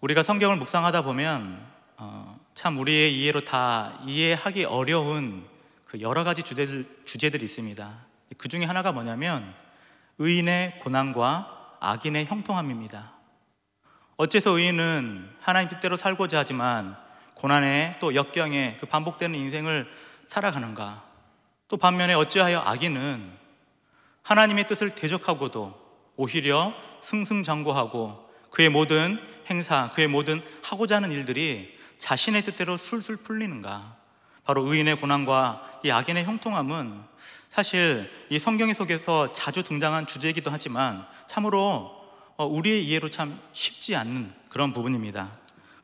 우리가 성경을 묵상하다 보면 어, 참 우리의 이해로 다 이해하기 어려운 그 여러 가지 주제들, 주제들이 있습니다. 그 중에 하나가 뭐냐면 의인의 고난과 악인의 형통함입니다. 어째서 의인은 하나님 뜻대로 살고자 하지만 고난에 또 역경에 그 반복되는 인생을 살아가는가? 또 반면에 어찌하여 악인은 하나님의 뜻을 대적하고도 오히려 승승장구하고 그의 모든 행사, 그의 모든 하고자 하는 일들이 자신의 뜻대로 술술 풀리는가? 바로 의인의 고난과 이 악인의 형통함은 사실 이 성경 속에서 자주 등장한 주제이기도 하지만 참으로 어, 우리의 이해로 참 쉽지 않는 그런 부분입니다.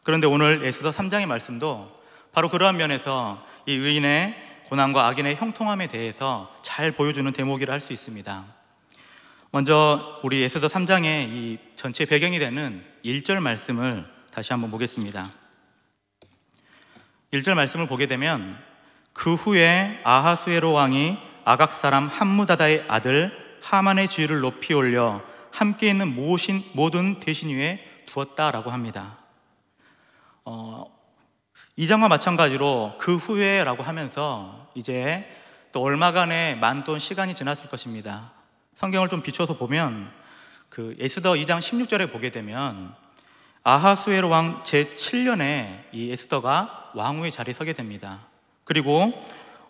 그런데 오늘 에스더 3장의 말씀도 바로 그러한 면에서 이 의인의 고난과 악인의 형통함에 대해서 잘 보여주는 대목이라 할 수 있습니다. 먼저 우리 에스더 3장의 이 전체 배경이 되는 1절 말씀을 다시 한번 보겠습니다. 1절 말씀을 보게 되면 그 후에 아하수에로 왕이 아각 사람 함무다다의 아들 하만의 주위를 높이 올려 함께 있는 모신, 모든 대신 위에 두었다라고 합니다. 어, 이장과 마찬가지로 그 후에라고 하면서 이제 또 얼마간의 만돈 시간이 지났을 것입니다. 성경을 좀 비춰서 보면 그 에스더 2장 16절에 보게 되면 아하수에로 왕 제7년에 이 에스더가 왕후의 자리에 서게 됩니다. 그리고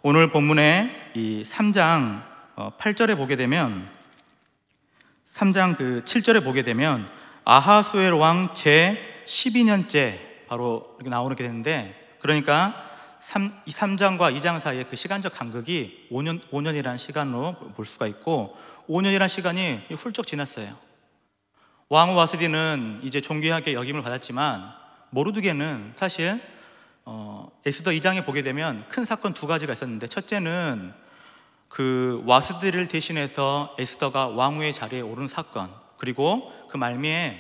오늘 본문의 이 3장 8절에 어, 보게 되면 3장 그 7절에 보게 되면 아하수엘 왕 제 12년째 바로 이렇게 나오게 되는데 그러니까 3, 3장과 2장 사이에 그 시간적 간극이 5년, 5년이라는 시간으로 볼 수가 있고 5년이라는 시간이 훌쩍 지났어요. 왕후 와스디는 이제 존귀하게 역임을 받았지만 모르드게는 사실 어, 에스더 2장에 보게 되면 큰 사건 두 가지가 있었는데 첫째는 그 와스디를 대신해서 에스더가 왕후의 자리에 오른 사건 그리고 그 말미에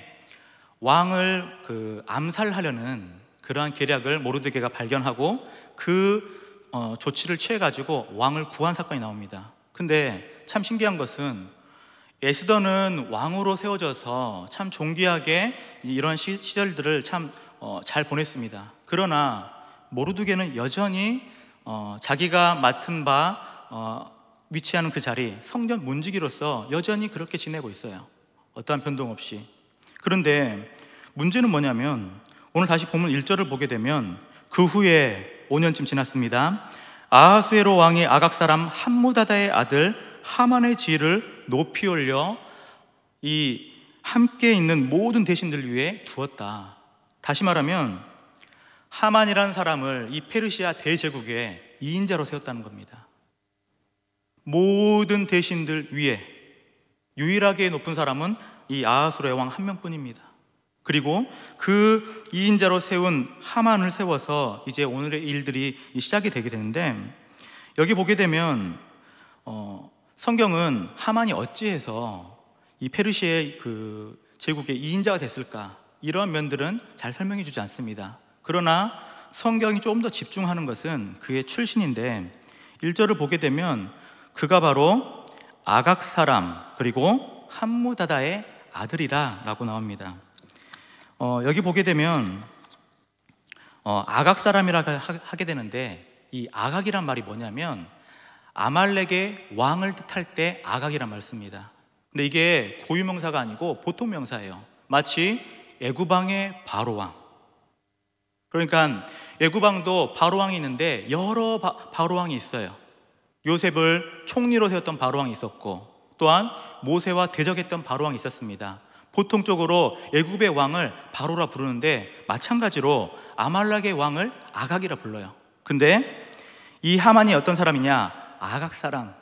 왕을 그 암살하려는 그러한 계략을 모르드게가 발견하고 그 어, 조치를 취해가지고 왕을 구한 사건이 나옵니다. 근데 참 신기한 것은 에스더는 왕으로 세워져서 참 존귀하게 이런 시, 절들을참잘 어, 보냈습니다. 그러나 모르두개는 여전히 어, 자기가 맡은 바 어, 위치하는 그 자리 성전 문지기로서 여전히 그렇게 지내고 있어요. 어떠한 변동 없이. 그런데 문제는 뭐냐면 오늘 다시 보면 1절을 보게 되면 그 후에 5년쯤 지났습니다. 아하수에로 왕이 아각 사람 한무다다의 아들 하만의 지혜를 높이 올려 이 함께 있는 모든 대신들 위해 두었다. 다시 말하면 하만이라는 사람을 이 페르시아 대제국의 2인자로 세웠다는 겁니다. 모든 대신들 위에 유일하게 높은 사람은 이아하수르의왕 한 명뿐입니다. 그리고 그 2인자로 세운 하만을 세워서 이제 오늘의 일들이 시작이 되게 되는데 여기 보게 되면 어, 성경은 하만이 어찌해서 이 페르시의 그 제국의 이인자가 됐을까? 이러한 면들은 잘 설명해 주지 않습니다. 그러나 성경이 조금 더 집중하는 것은 그의 출신인데 1절을 보게 되면 그가 바로 아각 사람 그리고 함무다다의 아들이라 라고 나옵니다. 어, 여기 보게 되면 어, 아각 사람이라 하게 되는데 이 아각이란 말이 뭐냐면 아말렉의 왕을 뜻할 때 아각이란 말씀입니다. 근데 이게 고유 명사가 아니고 보통 명사예요. 마치 애구방의 바로 왕. 그러니까 애구방도 바로 왕이 있는데 여러 바, 로 왕이 있어요. 요셉을 총리로 세웠던 바로 왕이 있었고 또한 모세와 대적했던 바로 왕이 있었습니다. 보통적으로 애굽의 왕을 바로라 부르는데 마찬가지로 아말락의 왕을 아각이라 불러요. 근데 이 하만이 어떤 사람이냐? 아각 사람.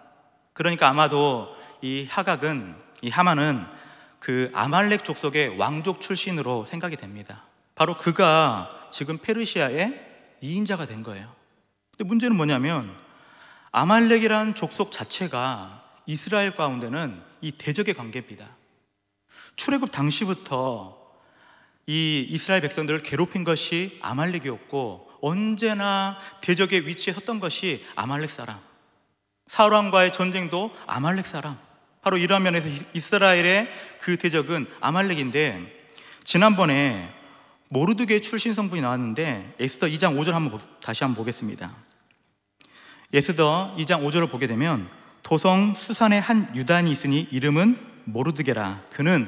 그러니까 아마도 이 하각은 이 하만은 그 아말렉 족속의 왕족 출신으로 생각이 됩니다. 바로 그가 지금 페르시아의 이인자가 된 거예요. 근데 문제는 뭐냐면 아말렉이란 족속 자체가 이스라엘 가운데는 이 대적의 관계입니다. 출애굽 당시부터 이 이스라엘 백성들을 괴롭힌 것이 아말렉이었고 언제나 대적의 위치에 섰던 것이 아말렉 사람. 사울왕과의 전쟁도 아말렉 사람. 바로 이러한 면에서 이스라엘의 그 대적은 아말렉인데 지난번에 모르드계 출신 성분이 나왔는데 에스더 2장 5절 한번 다시 한번 보겠습니다. 에스더 2장 5절을 보게 되면 도성 수산에 한 유단이 있으니 이름은 모르드계라 그는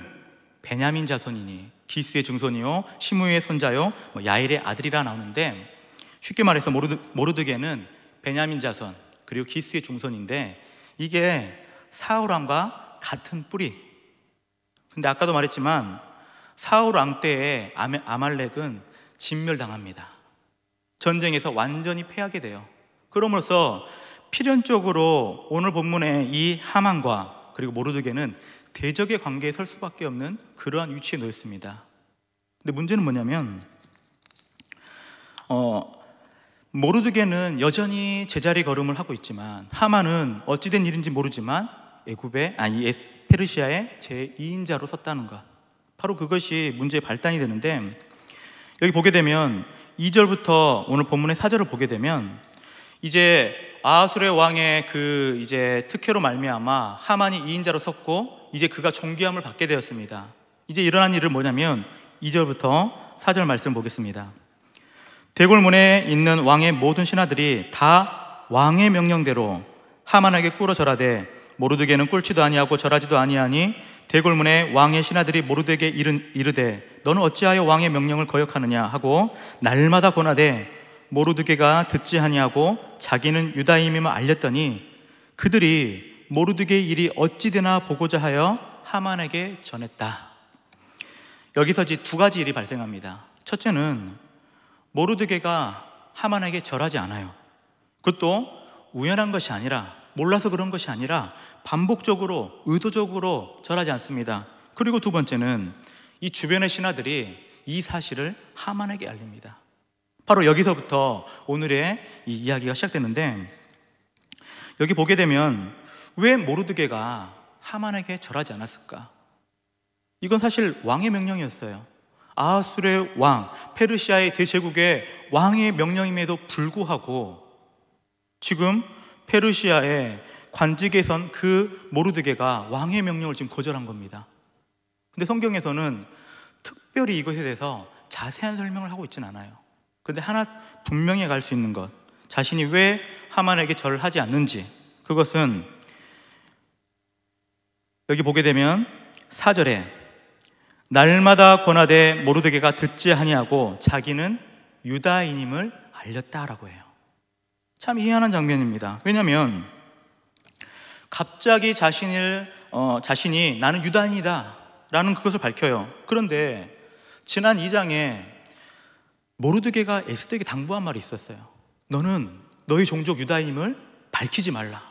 베냐민 자손이니 기스의 증손이요 시므의 손자요 뭐 야일의 아들이라 나오는데 쉽게 말해서 모르드, 계는 베냐민 자손 그리고 기스의 중선인데 이게 사울왕과 같은 뿌리. 근데 아까도 말했지만 사울왕 때에 아말렉은 진멸당합니다. 전쟁에서 완전히 패하게 돼요. 그럼으로써 필연적으로 오늘 본문의 이 하만과 그리고 모르드게는 대적의 관계에 설 수밖에 없는 그러한 위치에 놓였습니다. 근데 문제는 뭐냐면 어, 모르드게는 여전히 제자리 걸음을 하고 있지만 하만은 어찌된 일인지 모르지만 애굽의 아니 페르시아의 제2인자로 섰다는 것. 바로 그것이 문제의 발단이 되는데 여기 보게 되면 2절부터 오늘 본문의 4절을 보게 되면 이제 아하술의 왕의 그 이제 특혜로 말미암아 하만이 2인자로 섰고 이제 그가 존귀함을 받게 되었습니다. 이제 일어난 일은 뭐냐면 2절부터 4절 말씀 보겠습니다. 대골문에 있는 왕의 모든 신하들이 다 왕의 명령대로 하만에게 꿇어 절하되 모르드게는 꿀지도 아니하고 절하지도 아니하니 대골문에 왕의 신하들이 모르드에게 이르되 너는 어찌하여 왕의 명령을 거역하느냐 하고 날마다 권하되 모르드게가 듣지 하니하고 자기는 유다임임을 알렸더니 그들이 모르드게의 일이 어찌 되나 보고자 하여 하만에게 전했다. 여기서 이두 가지 일이 발생합니다. 첫째는 모르드게가 하만에게 절하지 않아요. 그것도 우연한 것이 아니라 몰라서 그런 것이 아니라 반복적으로 의도적으로 절하지 않습니다. 그리고 두 번째는 이 주변의 신하들이 이 사실을 하만에게 알립니다. 바로 여기서부터 오늘의 이 이야기가 시작되는데 여기 보게 되면 왜 모르드게가 하만에게 절하지 않았을까? 이건 사실 왕의 명령이었어요. 아수르의 왕, 페르시아의 대제국의 왕의 명령임에도 불구하고 지금 페르시아의 관직에선 그 모르드게가 왕의 명령을 지금 거절한 겁니다. 근데 성경에서는 특별히 이것에 대해서 자세한 설명을 하고 있진 않아요. 근데 하나 분명히 갈 수 있는 것, 자신이 왜 하만에게 절을 하지 않는지, 그것은 여기 보게 되면 사절에 날마다 권하되 모르드게가 듣지 아니하고 자기는 유다인임을 알렸다라고 해요. 참 희한한 장면입니다. 왜냐하면 갑자기 자신을 어, 자신이 나는 유다인이다라는 그것을 밝혀요. 그런데 지난 2장에 모르드게가 에스더에게 당부한 말이 있었어요. 너는 너희 종족 유다임을 인 밝히지 말라.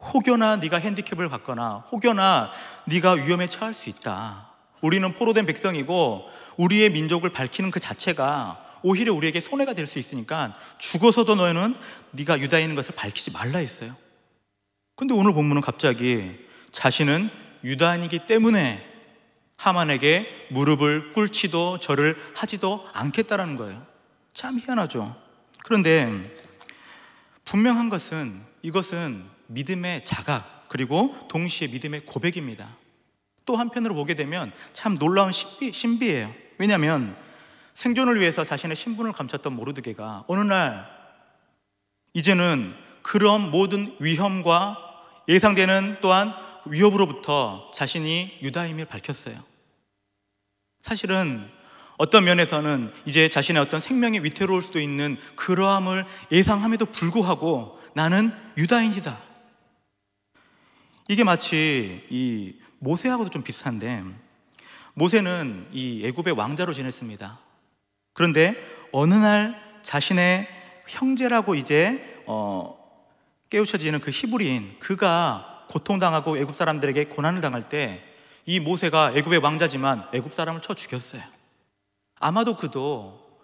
혹여나 네가 핸디캡을 갖거나 혹여나 네가 위험에 처할 수 있다. 우리는 포로된 백성이고 우리의 민족을 밝히는 그 자체가 오히려 우리에게 손해가 될 수 있으니까 죽어서도 너희는 네가 유다인인 것을 밝히지 말라 했어요. 근데 오늘 본문은 갑자기 자신은 유다인이기 때문에 하만에게 무릎을 꿇지도 절을 하지도 않겠다라는 거예요. 참 희한하죠. 그런데 분명한 것은 이것은 믿음의 자각 그리고 동시에 믿음의 고백입니다. 또 한편으로 보게 되면 참 놀라운 신비, 신비예요. 왜냐하면 생존을 위해서 자신의 신분을 감췄던 모르드게가 어느 날 이제는 그런 모든 위험과 예상되는 또한 위협으로부터 자신이 유다임을 밝혔어요. 사실은 어떤 면에서는 이제 자신의 어떤 생명이 위태로울 수도 있는 그러함을 예상함에도 불구하고 나는 유다인이다. 이게 마치 이 모세하고도 좀 비슷한데 모세는 이 애굽의 왕자로 지냈습니다. 그런데 어느 날 자신의 형제라고 이제 어, 깨우쳐지는 그 히브리인 그가 고통당하고 애굽 사람들에게 고난을 당할 때 이 모세가 애굽의 왕자지만 애굽 사람을 쳐 죽였어요. 아마도 그도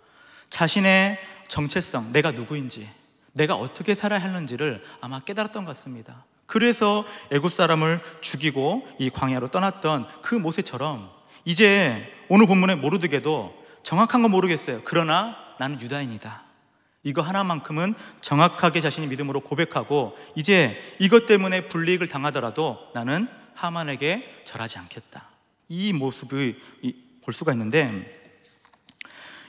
자신의 정체성, 내가 누구인지, 내가 어떻게 살아야 하는지를 아마 깨달았던 것 같습니다. 그래서 애굽 사람을 죽이고 이 광야로 떠났던 그 모세처럼 이제 오늘 본문에 모르드게도 정확한 건 모르겠어요. 그러나 나는 유다인이다. 이거 하나만큼은 정확하게 자신의 믿음으로 고백하고 이제 이것 때문에 불이익을 당하더라도 나는 하만에게 절하지 않겠다. 이 모습을 볼 수가 있는데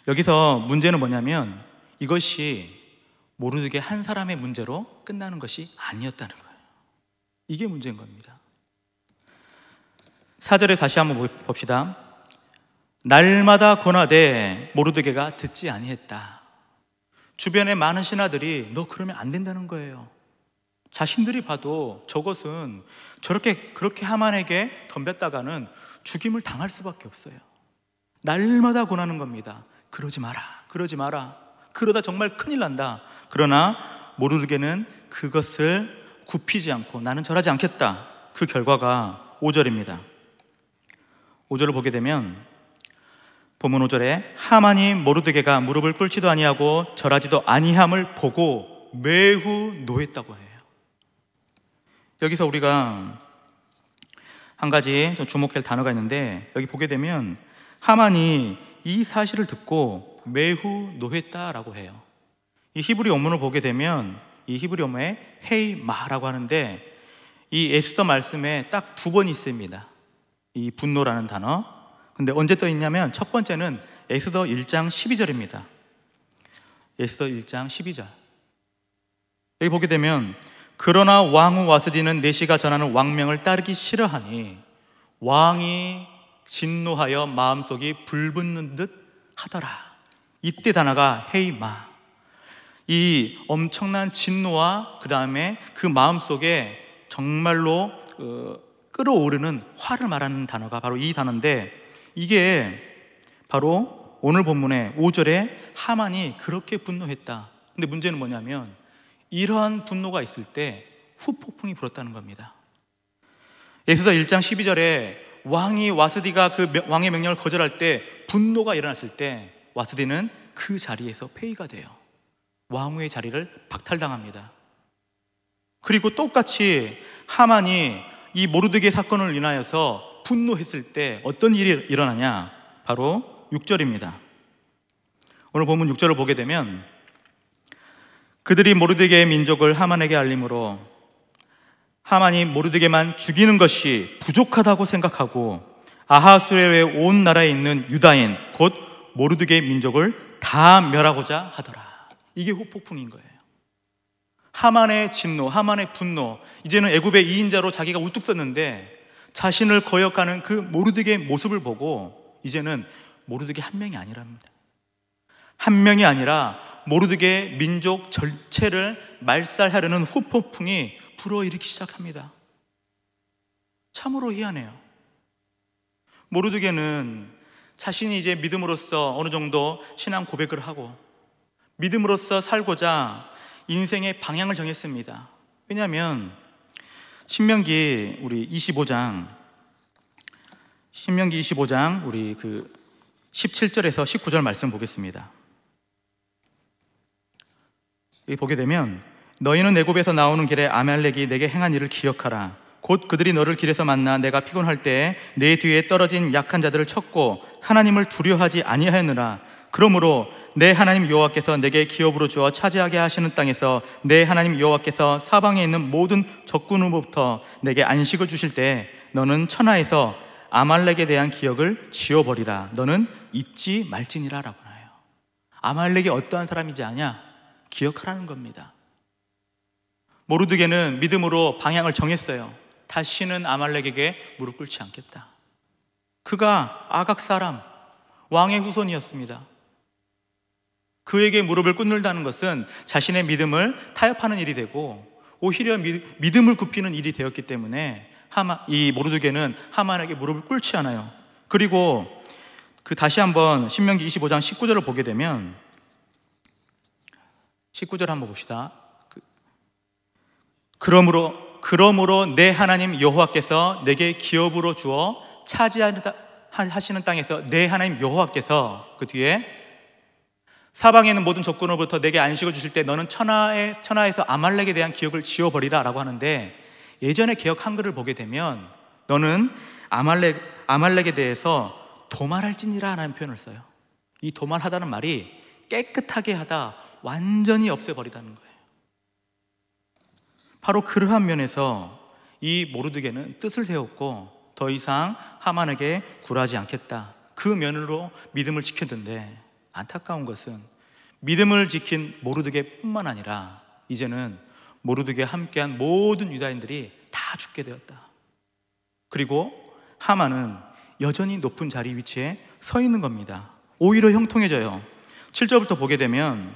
여기서 문제는 뭐냐면 이것이 모르드게 한 사람의 문제로 끝나는 것이 아니었다는 거예요. 이게 문제인 겁니다. 사절에 다시 한번 봅시다. 날마다 권하되 모르드게가 듣지 아니했다. 주변의 많은 신하들이 너 그러면 안 된다는 거예요. 자신들이 봐도 저것은 저렇게 그렇게 하만에게 덤볐다가는 죽임을 당할 수밖에 없어요. 날마다 권하는 겁니다. 그러지 마라. 그러지 마라. 그러다 정말 큰일 난다. 그러나 모르드게는 그것을 굽히지 않고 나는 절하지 않겠다. 그 결과가 5절입니다. 5절을 보게 되면 본문 5절에 하만이 모르드게가 무릎을 꿇지도 아니하고 절하지도 아니함을 보고 매우 노했다고 해요. 여기서 우리가 한 가지 주목할 단어가 있는데 여기 보게 되면 하만이 이 사실을 듣고 매우 노했다라고 해요. 이 히브리 원문을 보게 되면 이 히브리어에 헤이마라고 하는데 이 에스더 말씀에 딱 두 번 있습니다. 이 분노라는 단어. 근데 언제 떠 있냐면 첫 번째는 에스더 1장 12절입니다. 에스더 1장 12절. 여기 보게 되면 그러나 왕후 와스디는 내시가 전하는 왕명을 따르기 싫어하니 왕이 진노하여 마음속이 불붙는 듯 하더라. 이때 단어가 헤이마. 이 엄청난 진노와 그 다음에 그 마음 속에 정말로 끌어오르는 어, 화를 말하는 단어가 바로 이 단어인데 이게 바로 오늘 본문의 5절에 하만이 그렇게 분노했다. 근데 문제는 뭐냐면 이러한 분노가 있을 때 후폭풍이 불었다는 겁니다. 예수다 1장 12절에 왕이 와스디가 그 왕의 명령을 거절할 때 분노가 일어났을 때 와스디는 그 자리에서 폐위가 돼요. 왕후의 자리를 박탈당합니다. 그리고 똑같이 하만이 이 모르드게 사건을 인하여서 분노했을 때 어떤 일이 일어나냐? 바로 6절입니다. 오늘 보면 6절을 보게 되면 그들이 모르드게의 민족을 하만에게 알림으로 하만이 모르드게만 죽이는 것이 부족하다고 생각하고 아하수레의 온 나라에 있는 유다인 곧모르드게 민족을 다 멸하고자 하더라. 이게 후폭풍인 거예요. 하만의 진노, 하만의 분노, 이제는 애굽의 2인자로 자기가 우뚝 섰는데 자신을 거역하는 그모르드게 모습을 보고 이제는 모르드게 한 명이 아니랍니다. 한 명이 아니라 모르드게 민족 절체를 말살하려는 후폭풍이 불어일으키기 시작합니다. 참으로 희한해요. 모르드게는 자신이 이제 믿음으로써 어느 정도 신앙 고백을 하고 믿음으로써 살고자 인생의 방향을 정했습니다. 왜냐하면 신명기 우리 25장 신명기 25장 우리 그 17절에서 19절 말씀 보겠습니다. 여기 보게 되면 너희는 애굽에서 나오는 길에 아말렉이 내게 행한 일을 기억하라. 곧 그들이 너를 길에서 만나 내가 피곤할 때 내 뒤에 떨어진 약한 자들을 쳤고 하나님을 두려워하지 아니하였느라 그러므로 내 하나님 여호와께서 내게 기업으로 주어 차지하게 하시는 땅에서 내 하나님 여호와께서 사방에 있는 모든 적군으로부터 내게 안식을 주실 때 너는 천하에서 아말렉에 대한 기억을 지워버리라 너는 잊지 말지니라라고 하요 아말렉이 어떠한 사람이지 아냐 기억하라는 겁니다 모르드게는 믿음으로 방향을 정했어요 다시는 아말렉에게 무릎 꿇지 않겠다 그가 아각 사람 왕의 후손이었습니다 그에게 무릎을 꿇는다는 것은 자신의 믿음을 타협하는 일이 되고 오히려 믿음을 굽히는 일이 되었기 때문에 하마, 이 모르드게는 하만에게 무릎을 꿇지 않아요. 그리고 그 다시 한번 신명기 25장 19절을 보게 되면 19절 한번 봅시다. 그, 그러므로 그러므로 내 하나님 여호와께서 내게 기업으로 주어 차지하시는 땅에서 내 하나님 여호와께서 그 뒤에 사방에 있는 모든 조건으로부터 내게 안식을 주실 때 너는 천하에, 천하에서 아말렉에 대한 기억을 지워버리라 라고 하는데 예전에 개혁 한글을 보게 되면 너는 아말렉, 아말렉에 대해서 도말할지니라 라는 표현을 써요. 이 도말하다는 말이 깨끗하게 하다, 완전히 없애버리다는 거예요. 바로 그러한 면에서 이 모르드게는 뜻을 세웠고 더 이상 하만에게 굴하지 않겠다. 그 면으로 믿음을 지켰는데 안타까운 것은 믿음을 지킨 모르드게뿐만 아니라 이제는 모르드게 함께한 모든 유다인들이 다 죽게 되었다. 그리고 하만은 여전히 높은 자리 위치에 서 있는 겁니다. 오히려 형통해져요. 7절부터 보게 되면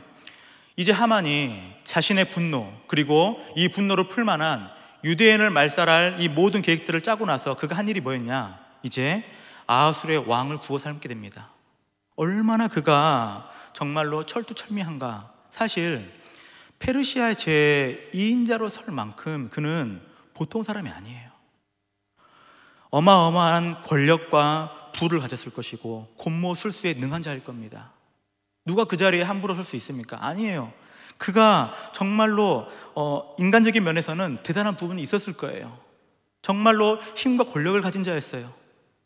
이제 하만이 자신의 분노 그리고 이 분노를 풀 만한 유대인을 말살할 이 모든 계획들을 짜고 나서 그가 한 일이 뭐였냐? 이제 아하술의 왕을 구워 삶게 됩니다. 얼마나 그가 정말로 철두철미한가. 사실 페르시아의 제2인자로 설 만큼 그는 보통 사람이 아니에요. 어마어마한 권력과 부를 가졌을 것이고 곤모 술수에 능한 자일 겁니다. 누가 그 자리에 함부로 설 수 있습니까? 아니에요. 그가 정말로 어, 인간적인 면에서는 대단한 부분이 있었을 거예요. 정말로 힘과 권력을 가진 자였어요.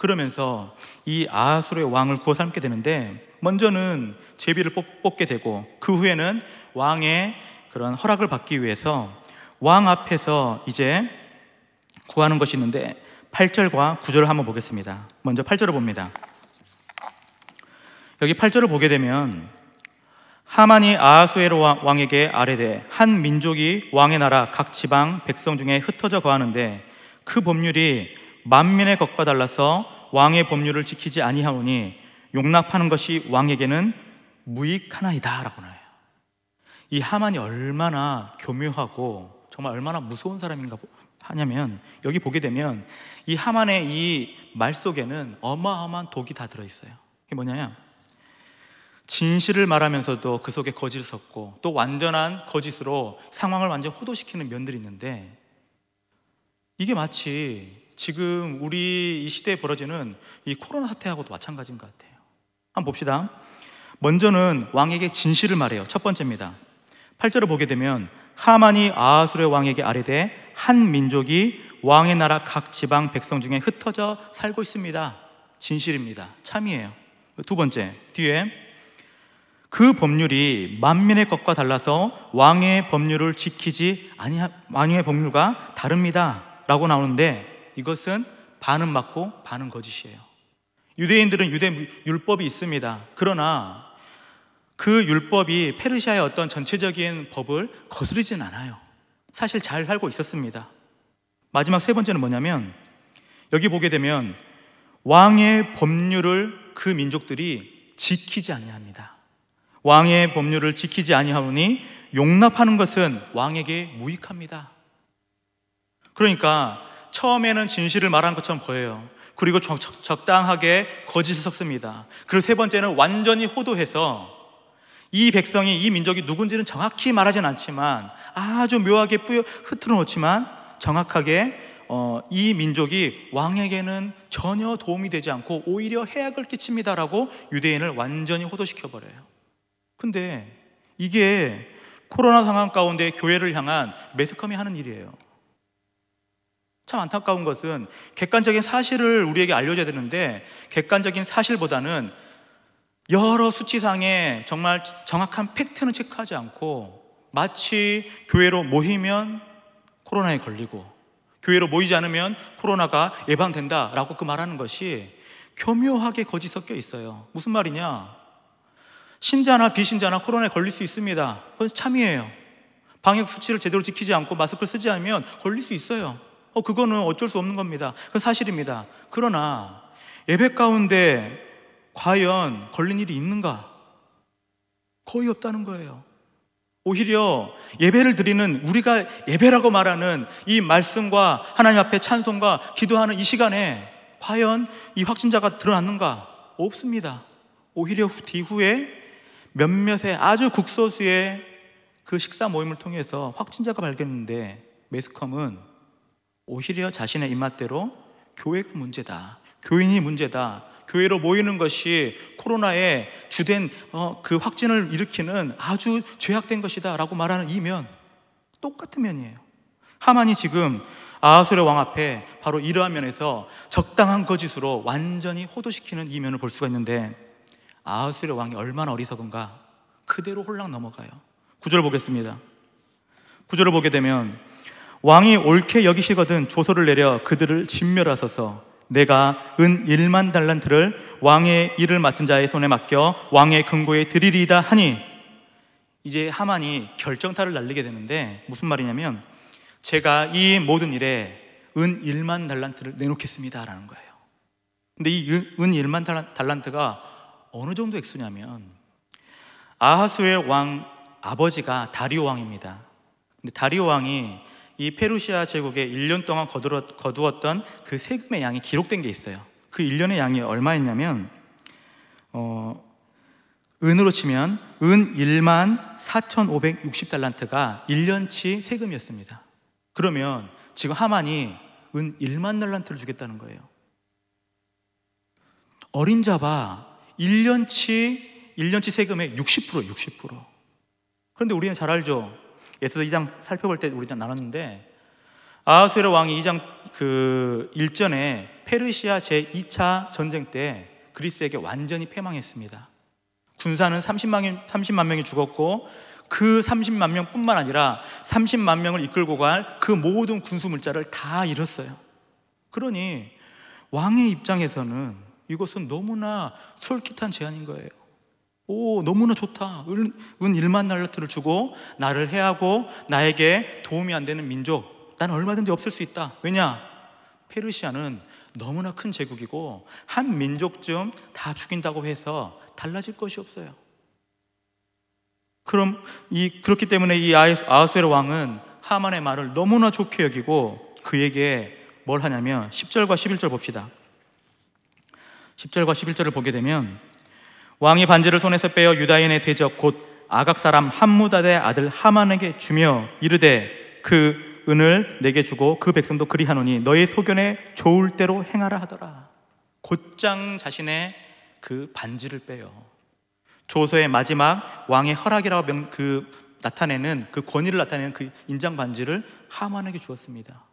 그러면서 이 아하수르의 왕을 구워 삼게 되는데 먼저는 제비를 뽑게 되고 그 후에는 왕의 그런 허락을 받기 위해서 왕 앞에서 이제 구하는 것이 있는데 8절과 9절을 한번 보겠습니다. 먼저 8절을 봅니다. 여기 8절을 보게 되면 하만이 아하수에로 왕에게 아래되한 민족이 왕의 나라 각 지방 백성 중에 흩어져 거하는데 그 법률이 만민의 것과 달라서 왕의 법률을 지키지 아니하오니 용납하는 것이 왕에게는 무익하나이다라고 나요. 이 하만이 얼마나 교묘하고 정말 얼마나 무서운 사람인가 하냐면 여기 보게 되면 이 하만의 이 말 속에는 어마어마한 독이 다 들어 있어요. 이게 뭐냐면 진실을 말하면서도 그 속에 거짓을 섞고 또 완전한 거짓으로 상황을 완전 호도시키는 면들이 있는데 이게 마치 지금 우리 이 시대에 벌어지는 이 코로나 사태하고도 마찬가지인 것 같아요. 한번 봅시다. 먼저는 왕에게 진실을 말해요. 첫 번째입니다. 8절을 보게 되면 하만이 아하수의 왕에게 아뢰되 한 민족이 왕의 나라 각 지방 백성 중에 흩어져 살고 있습니다. 진실입니다. 참이에요. 두 번째, 뒤에 그 법률이 만민의 것과 달라서 왕의 법률을 지키지 아니 왕의 법률과 다릅니다. 라고 나오는데 이것은 반은 맞고 반은 거짓이에요. 유대인들은 유대 율법이 있습니다. 그러나 그 율법이 페르시아의 어떤 전체적인 법을 거스르진 않아요. 사실 잘 살고 있었습니다. 마지막 세 번째는 뭐냐면 여기 보게 되면 왕의 법률을 그 민족들이 지키지 아니합니다. 왕의 법률을 지키지 아니하오니 용납하는 것은 왕에게 무익합니다. 그러니까 처음에는 진실을 말한 것처럼 보여요. 그리고 적, 당하게 거짓을 섞습니다. 그리고 세 번째는 완전히 호도해서 이 백성이 이 민족이 누군지는 정확히 말하진 않지만 아주 묘하게 뿌여 흐트러 놓지만 정확하게 어, 이 민족이 왕에게는 전혀 도움이 되지 않고 오히려 해악을 끼칩니다라고 유대인을 완전히 호도시켜 버려요. 근데 이게 코로나 상황 가운데 교회를 향한 매스컴이 하는 일이에요. 참 안타까운 것은 객관적인 사실을 우리에게 알려줘야 되는데 객관적인 사실보다는 여러 수치상에 정말 정확한 팩트는 체크하지 않고 마치 교회로 모이면 코로나에 걸리고 교회로 모이지 않으면 코로나가 예방된다라고 그 말하는 것이 교묘하게 거짓 섞여 있어요. 무슨 말이냐? 신자나 비신자나 코로나에 걸릴 수 있습니다. 그건 참이에요. 방역 수치를 제대로 지키지 않고 마스크를 쓰지 않으면 걸릴 수 있어요. 어, 그거는 어쩔 수 없는 겁니다. 그 사실입니다. 그러나 예배 가운데 과연 걸린 일이 있는가? 거의 없다는 거예요. 오히려 예배를 드리는 우리가 예배라고 말하는 이 말씀과 하나님 앞에 찬송과 기도하는 이 시간에 과연 이 확진자가 드러났는가? 없습니다. 오히려 뒤후에 몇몇의 아주 극소수의 그 식사 모임을 통해서 확진자가 발견했는데 매스컴은 오히려 자신의 입맛대로 교회가 문제다. 교인이 문제다. 교회로 모이는 것이 코로나의 주된 어, 그 확진을 일으키는 아주 죄악된 것이다. 라고 말하는 이 면, 똑같은 면이에요. 하만이 지금 아하솔레왕 앞에 바로 이러한 면에서 적당한 거짓으로 완전히 호도시키는 이 면을 볼 수가 있는데 아하솔레 왕이 얼마나 어리석은가 그대로 홀랑 넘어가요. 구절 보겠습니다. 구절을 보게 되면 왕이 옳게 여기시거든 조서를 내려 그들을 진멸하소서 내가 은 1만 달란트를 왕의 일을 맡은 자의 손에 맡겨 왕의 금고에 드리리이다 하니 이제 하만이 결정타를 날리게 되는데 무슨 말이냐면 제가 이 모든 일에 은 1만 달란트를 내놓겠습니다 라는 거예요 근데 이 은 1만 달란트가 어느 정도 액수냐면 아하수엘 왕 아버지가 다리오 왕입니다 근데 다리오 왕이 이 페루시아 제국에 1년 동안 거두었던 그 세금의 양이 기록된 게 있어요. 그 1년의 양이 얼마였냐면 어, 은으로 치면 은 1만 4,560달란트가 1년치 세금이었습니다. 그러면 지금 하만이 은 1만 달란트를 주겠다는 거예요. 어린 자바 1년치 1년치 세금의 60% 60% 그런데 우리는 잘 알죠. 예서도 2장 살펴볼 때 우리 나눴는데 아하수에르 왕이 2장 그일전에 페르시아 제2차 전쟁 때 그리스에게 완전히 패망했습니다. 군사는 30만, 명, 30만 명이 죽었고 그 30만 명뿐만 아니라 30만 명을 이끌고 갈 그 모든 군수 물자를 다 잃었어요. 그러니 왕의 입장에서는 이것은 너무나 솔깃한 제안인 거예요. 오, 너무나 좋다. 은, 은 1만 날라트를 주고 나를 해하고 나에게 도움이 안 되는 민족. 난 얼마든지 없을 수 있다. 왜냐? 페르시아는 너무나 큰 제국이고 한 민족쯤 다 죽인다고 해서 달라질 것이 없어요. 그럼 이 그렇기 때문에 이 아하수엘 왕은 하만의 말을 너무나 좋게 여기고 그에게 뭘 하냐면 10절과 11절 봅시다. 10절과 11절을 보게 되면 왕이 반지를 손에서 빼어 유다인의 대적 곧 아각 사람 함무다의 아들 하만에게 주며 이르되 그 은을 내게 주고 그 백성도 그리하노니 너의 소견에 좋을 대로 행하라 하더라. 곧장 자신의 그 반지를 빼요. 조서의 마지막 왕의 허락이라고 명, 그 나타내는 그 권위를 나타내는 그 인장 반지를 하만에게 주었습니다.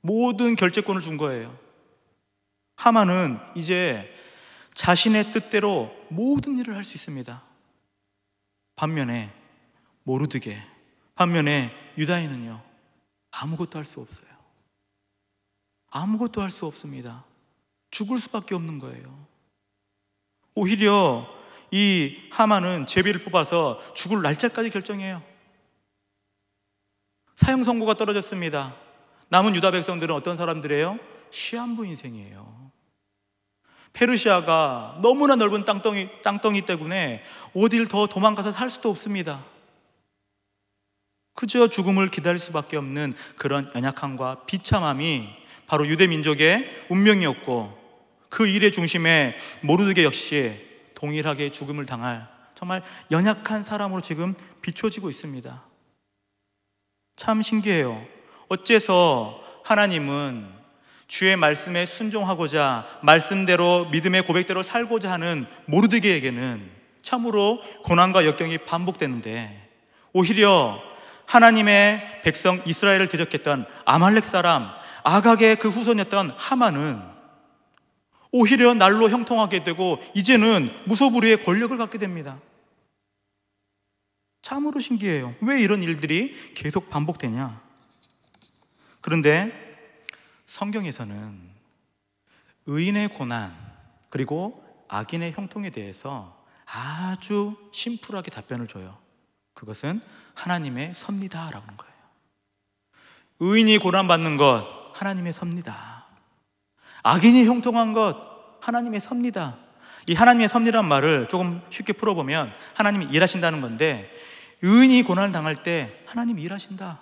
모든 결제권을 준 거예요. 하만은 이제 자신의 뜻대로 모든 일을 할 수 있습니다. 반면에 모르드게, 반면에 유다인은요, 아무것도 할 수 없어요. 아무것도 할 수 없습니다. 죽을 수밖에 없는 거예요. 오히려 이 하만은 제비를 뽑아서 죽을 날짜까지 결정해요. 사형 선고가 떨어졌습니다. 남은 유다 백성들은 어떤 사람들이에요? 시한부 인생이에요. 페르시아가 너무나 넓은 땅덩이, 땅덩이 때문에 어딜 더 도망가서 살 수도 없습니다. 그저 죽음을 기다릴 수밖에 없는 그런 연약함과 비참함이 바로 유대 민족의 운명이었고 그 일의 중심에 모르드게 역시 동일하게 죽음을 당할 정말 연약한 사람으로 지금 비춰지고 있습니다. 참 신기해요. 어째서 하나님은 주의 말씀에 순종하고자 말씀대로 믿음의 고백대로 살고자 하는 모르드게에게는 참으로 고난과 역경이 반복되는데 오히려 하나님의 백성 이스라엘을 대적했던 아말렉 사람 아각의 그 후손이었던 하만은 오히려 날로 형통하게 되고 이제는 무소불위의 권력을 갖게 됩니다. 참으로 신기해요. 왜 이런 일들이 계속 반복되냐? 그런데 성경에서는 의인의 고난 그리고 악인의 형통에 대해서 아주 심플하게 답변을 줘요. 그것은 하나님의 섭니다라는 거예요. 의인이 고난받는 것 하나님의 섭니다. 악인이 형통한 것 하나님의 섭니다. 이 하나님의 섭리란 말을 조금 쉽게 풀어보면 하나님이 일하신다는 건데 의인이 고난을 당할 때 하나님이 일하신다.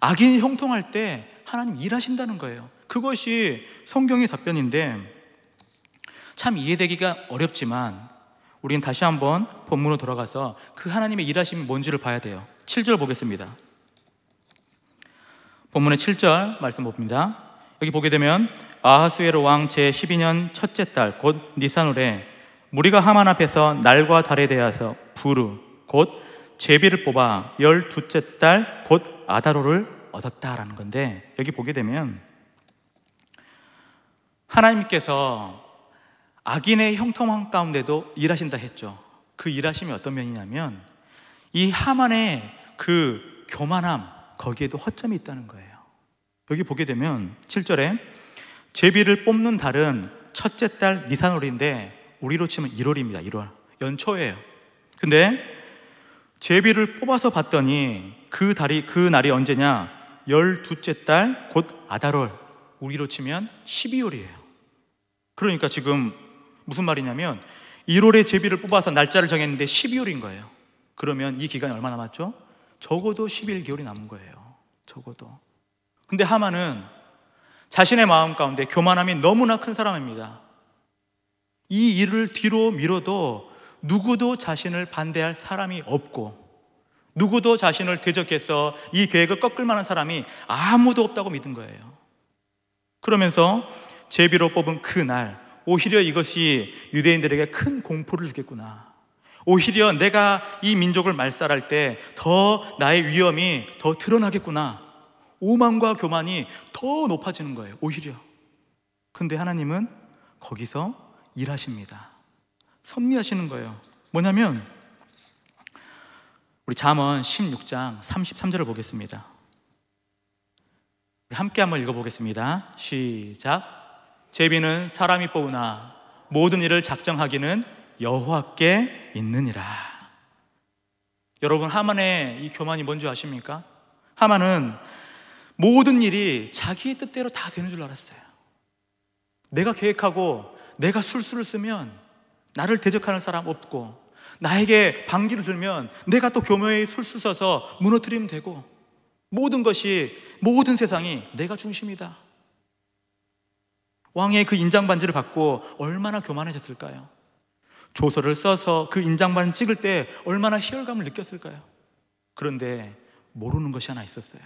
악인이 형통할 때 하나님 일하신다는 거예요. 그것이 성경의 답변인데 참 이해되기가 어렵지만 우리는 다시 한번 본문으로 돌아가서 그 하나님의 일하심이 뭔지를 봐야 돼요. 7절 보겠습니다. 본문의 7절 말씀 봅니다. 여기 보게 되면 아하수에로 왕 제12년 첫째 달 곧 니산울에 무리가 하만 앞에서 날과 달에 대하여 부르 곧 제비를 뽑아 열두째 달 곧 아다로를 얻었다라는 건데 여기 보게 되면 하나님께서 악인의 형통함 가운데도 일하신다 했죠. 그 일하심이 어떤 면이냐면 이 하만의 그 교만함 거기에도 허점이 있다는 거예요. 여기 보게 되면 7절에 제비를 뽑는 달은 첫째 달 니산월인데 우리로 치면 1월입니다. 1월 연초예요. 근데 제비를 뽑아서 봤더니 그 달이 그 날이 언제냐? 열두째 달 곧아다롤 우리로 치면 12월이에요 그러니까 지금 무슨 말이냐면 1월에 제비를 뽑아서 날짜를 정했는데 12월인 거예요 그러면 이 기간이 얼마 남았죠? 적어도 11개월이 남은 거예요 적어도 근데 하만은 자신의 마음 가운데 교만함이 너무나 큰 사람입니다 이 일을 뒤로 밀어도 누구도 자신을 반대할 사람이 없고 누구도 자신을 대적해서 이 계획을 꺾을 만한 사람이 아무도 없다고 믿은 거예요. 그러면서 제비로 뽑은 그날, 오히려 이것이 유대인들에게 큰 공포를 주겠구나. 오히려 내가 이 민족을 말살할 때 더 나의 위험이 더 드러나겠구나. 오만과 교만이 더 높아지는 거예요, 오히려. 근데 하나님은 거기서 일하십니다. 섭리하시는 거예요. 뭐냐면 우리 잠언 16장 33절을 보겠습니다. 함께 한번 읽어보겠습니다. 시작. 제비는 사람이 뽑으나 모든 일을 작정하기는 여호와께 있느니라. 여러분 하만의 이 교만이 뭔지 아십니까? 하만은 모든 일이 자기의 뜻대로 다 되는 줄 알았어요. 내가 계획하고 내가 술수를 쓰면 나를 대적하는 사람 없고 나에게 방귀를 들면 내가 또 교묘히 술수써서 무너뜨리면 되고 모든 것이 모든 세상이 내가 중심이다. 왕의 그 인장반지를 받고 얼마나 교만해졌을까요? 조서를 써서 그 인장반을 찍을 때 얼마나 희열감을 느꼈을까요? 그런데 모르는 것이 하나 있었어요.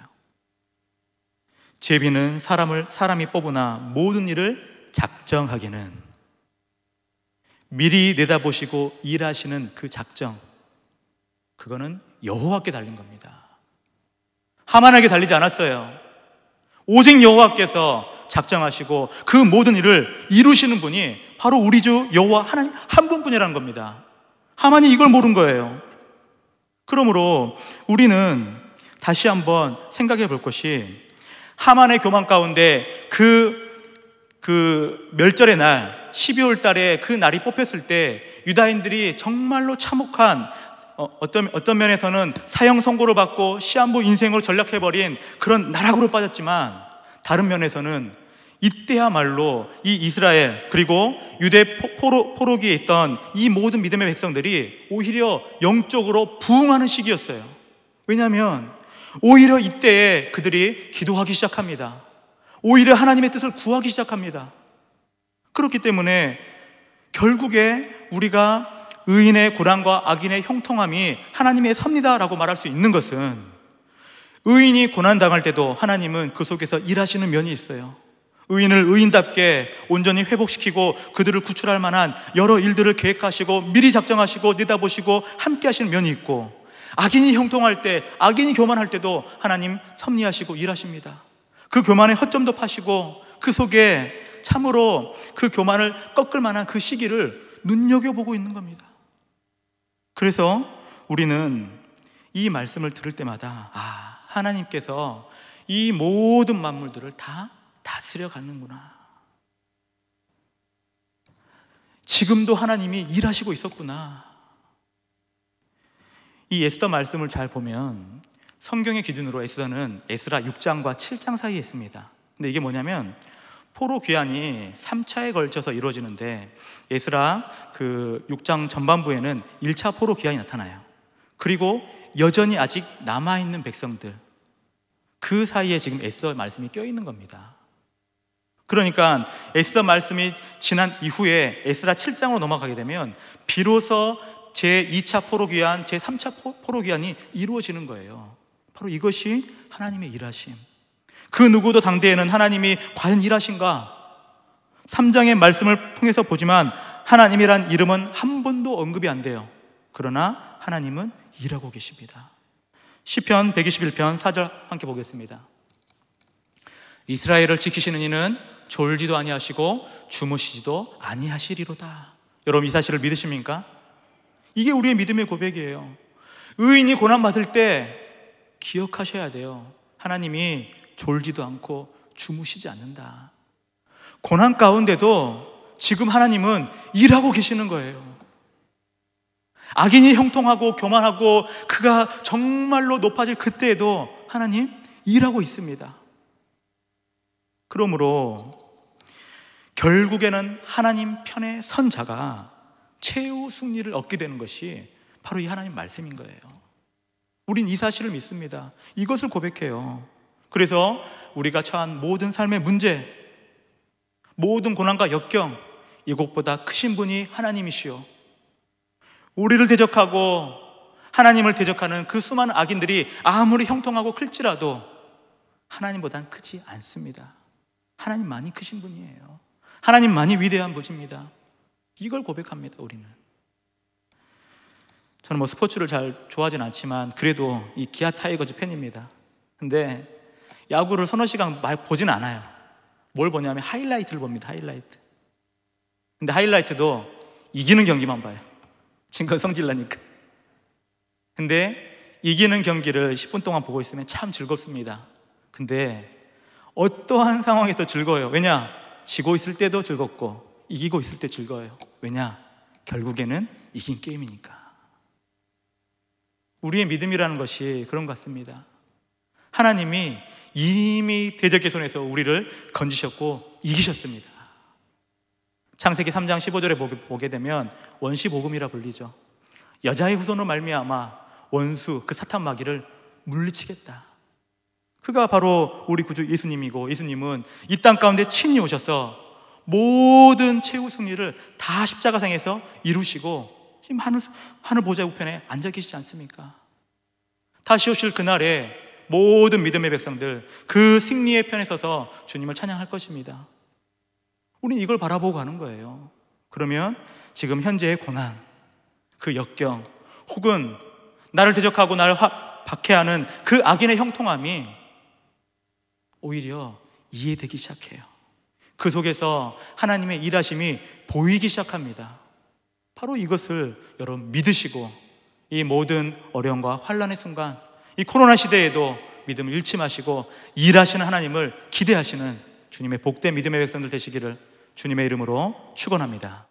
제비는 사람을 사람이 뽑으나 모든 일을 작정하기는 미리 내다보시고 일하시는 그 작정, 그거는 여호와께 달린 겁니다. 하만에게 달리지 않았어요. 오직 여호와께서 작정하시고 그 모든 일을 이루시는 분이 바로 우리 주 여호와 하나님 한 분뿐이라는 겁니다. 하만이 이걸 모른 거예요. 그러므로 우리는 다시 한번 생각해 볼 것이 하만의 교만 가운데 그, 그 멸절의 날 12월 달에 그 날이 뽑혔을 때 유다인들이 정말로 참혹한 어, 어떤, 어떤 면에서는 사형 선고를 받고 시한부 인생으로 전락해버린 그런 나락으로 빠졌지만 다른 면에서는 이때야말로 이 이스라엘 그리고 유대 포로, 포로기에 있던 이 모든 믿음의 백성들이 오히려 영적으로 부흥하는 시기였어요. 왜냐하면 오히려 이때에 그들이 기도하기 시작합니다. 오히려 하나님의 뜻을 구하기 시작합니다. 그렇기 때문에 결국에 우리가 의인의 고난과 악인의 형통함이 하나님의 섭리다라고 말할 수 있는 것은 의인이 고난당할 때도 하나님은 그 속에서 일하시는 면이 있어요. 의인을 의인답게 온전히 회복시키고 그들을 구출할 만한 여러 일들을 계획하시고 미리 작정하시고 내다보시고 함께 하시는 면이 있고 악인이 형통할 때 악인이 교만할 때도 하나님 섭리하시고 일하십니다. 그 교만의 허점도 파시고 그 속에 참으로 그 교만을 꺾을 만한 그 시기를 눈여겨보고 있는 겁니다. 그래서 우리는 이 말씀을 들을 때마다, 아, 하나님께서 이 모든 만물들을 다 다스려 가는구나. 지금도 하나님이 일하시고 있었구나. 이 에스더 말씀을 잘 보면 성경의 기준으로 에스더는 에스라 6장과 7장 사이에 있습니다. 근데 이게 뭐냐면 포로 귀환이 3차에 걸쳐서 이루어지는데 예스라 그 6장 전반부에는 1차 포로 귀환이 나타나요. 그리고 여전히 아직 남아있는 백성들 그 사이에 지금 에스더 말씀이 껴있는 겁니다. 그러니까 에스더 말씀이 지난 이후에 에스라 7장으로 넘어가게 되면 비로소 제 2차 포로 귀환, 제 3차 포로 귀환이 이루어지는 거예요. 바로 이것이 하나님의 일하심. 그 누구도 당대에는 하나님이 과연 일하신가? 3장의 말씀을 통해서 보지만 하나님이란 이름은 한 번도 언급이 안 돼요. 그러나 하나님은 일하고 계십니다. 1 0편 121편 4절 함께 보겠습니다. 이스라엘을 지키시는 이는 졸지도 아니하시고 주무시지도 아니하시리로다. 여러분 이 사실을 믿으십니까? 이게 우리의 믿음의 고백이에요. 의인이 고난 받을 때 기억하셔야 돼요. 하나님이 졸지도 않고 주무시지 않는다. 고난 가운데도 지금 하나님은 일하고 계시는 거예요. 악인이 형통하고 교만하고 그가 정말로 높아질 그때에도 하나님 일하고 있습니다. 그러므로 결국에는 하나님 편에 선 자가 최후 승리를 얻게 되는 것이 바로 이 하나님 말씀인 거예요. 우린 이 사실을 믿습니다. 이것을 고백해요. 그래서 우리가 처한 모든 삶의 문제, 모든 고난과 역경, 이것보다 크신 분이 하나님이시오 우리를 대적하고 하나님을 대적하는 그 수많은 악인들이 아무리 형통하고 클지라도 하나님보단 크지 않습니다. 하나님만이 크신 분이에요. 하나님만이 위대한 분입니다. 이걸 고백합니다, 우리는. 저는 뭐 스포츠를 잘 좋아하진 않지만 그래도 이 기아 타이거즈 팬입니다. 근데 야구를 서너 시간 보진 않아요. 뭘 보냐면 하이라이트를 봅니다. 하이라이트. 근데 하이라이트도 이기는 경기만 봐요. 진건 성질나니까. 근데 이기는 경기를 10분 동안 보고 있으면 참 즐겁습니다. 근데 어떠한 상황에서 즐거워요. 왜냐? 지고 있을 때도 즐겁고 이기고 있을 때 즐거워요. 왜냐? 결국에는 이긴 게임이니까. 우리의 믿음이라는 것이 그런 것 같습니다. 하나님이 이미 대적의 손에서 우리를 건지셨고 이기셨습니다. 창세기 3장 15절에 보게 되면 원시 복음이라 불리죠. 여자의 후손으로 말미암아 원수 그 사탄 마귀를 물리치겠다. 그가 바로 우리 구주 예수님이고 예수님은 이 땅 가운데 친히 오셔서 모든 최후 승리를 다 십자가상에서 이루시고 지금 하늘 하늘 보좌 우편에 앉아 계시지 않습니까? 다시 오실 그날에 모든 믿음의 백성들 그 승리의 편에 서서 주님을 찬양할 것입니다. 우린 이걸 바라보고 가는 거예요. 그러면 지금 현재의 고난, 그 역경, 혹은 나를 대적하고 나를 화, 박해하는 그 악인의 형통함이 오히려 이해되기 시작해요. 그 속에서 하나님의 일하심이 보이기 시작합니다. 바로 이것을 여러분 믿으시고 이 모든 어려움과 환란의 순간 이 코로나 시대에도 믿음을 잃지 마시고 일하시는 하나님을 기대하시는 주님의 복된 믿음의 백성들 되시기를 주님의 이름으로 축원합니다.